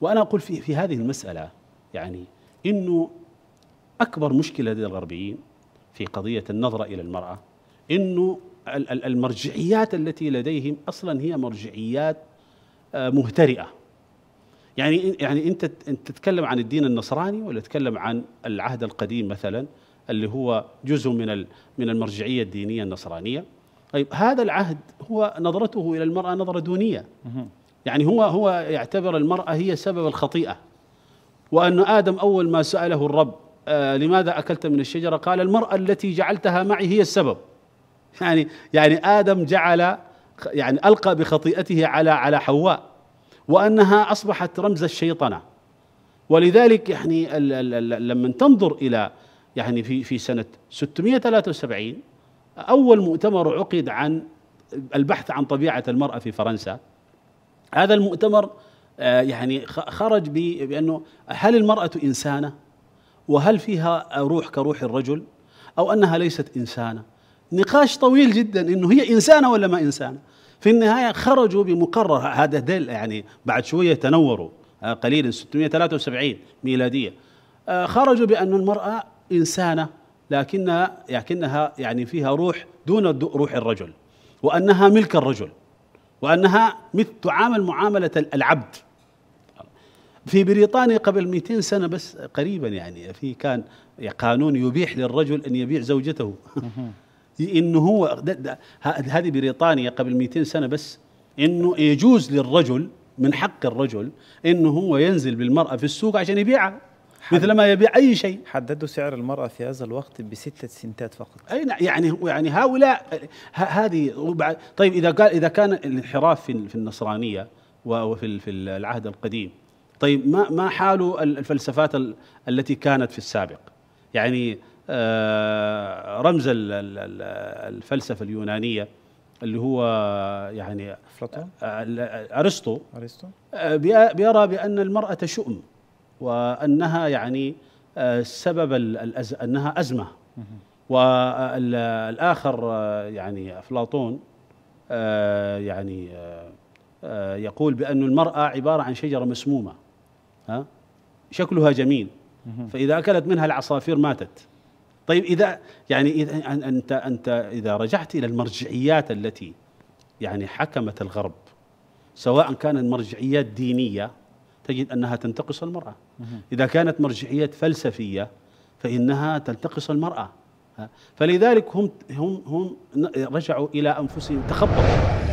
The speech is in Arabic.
وأنا أقول في, في هذه المسألة يعني أنه أكبر مشكلة لدى الغربيين في قضية النظرة إلى المرأة أنه المرجعيات التي لديهم أصلا هي مرجعيات آه، مهترئة يعني يعني انت تتكلم عن الدين النصراني ولا تتكلم عن العهد القديم مثلا اللي هو جزء من من المرجعيه الدينيه النصرانيه طيب هذا العهد هو نظرته الى المراه نظره دونيه يعني هو هو يعتبر المرأة هي سبب الخطيئة وأن آدم أول ما سأله الرب آه لماذا أكلت من الشجرة قال المرأة التي جعلتها معي هي السبب يعني يعني آدم جعل يعني ألقى بخطيئته على على حواء وأنها أصبحت رمز الشيطنة ولذلك يعني لما تنظر إلى يعني في في سنة 673 أول مؤتمر عقد عن البحث عن طبيعة المرأة في فرنسا هذا المؤتمر آه، يعني خرج بانه هل المراه انسانه؟ وهل فيها روح كروح الرجل؟ او انها ليست انسانه؟ نقاش طويل جدا انه هي انسانه ولا ما انسانه؟ في النهايه خرجوا بمقرر هذا دل يعني بعد شويه تنوروا آه، قليلا 673 ميلاديه آه، خرجوا بأن المرأة إنسانة لكنها لكنها يعني فيها روح دون روح الرجل وأنها ملك الرجل وأنها مثل تعامل معاملة العبد في بريطانيا قبل 200 سنة بس قريبا يعني في كان قانون يبيح للرجل أن يبيع زوجته إنه هو هذه بريطانيا قبل 200 سنة بس إنه يجوز للرجل من حق الرجل إنه هو ينزل بالمرأة في السوق عشان يبيعها مثل ما يبيع أي شيء حددوا سعر المرأة في هذا الوقت بستة سنتات فقط أي نعم، يعني يعني هؤلاء هذه طيب إذا قال إذا كان الانحراف في النصرانية وفي في العهد القديم طيب ما ما حال الفلسفات التي كانت في السابق يعني آه، رمز الفلسفة اليونانية اللي هو يعني افلاطون آه، ارسطو ارسطو آه، بيرى بان المراه شؤم وانها يعني آه، سبب الأز... انها ازمه والاخر آه، يعني افلاطون آه، يعني يقول بأن المرأة عبارة عن شجرة مسمومة ها شكلها جميل فإذا أكلت منها العصافير ماتت طيب إذا يعني إذا أنت أنت إذا رجعت إلى المرجعيات التي يعني حكمت الغرب سواء كانت مرجعيات دينية تجد أنها تنتقص المرأة إذا كانت مرجعية فلسفية فإنها تنتقص المرأة فلذلك هم هم هم رجعوا إلى أنفسهم تخبطوا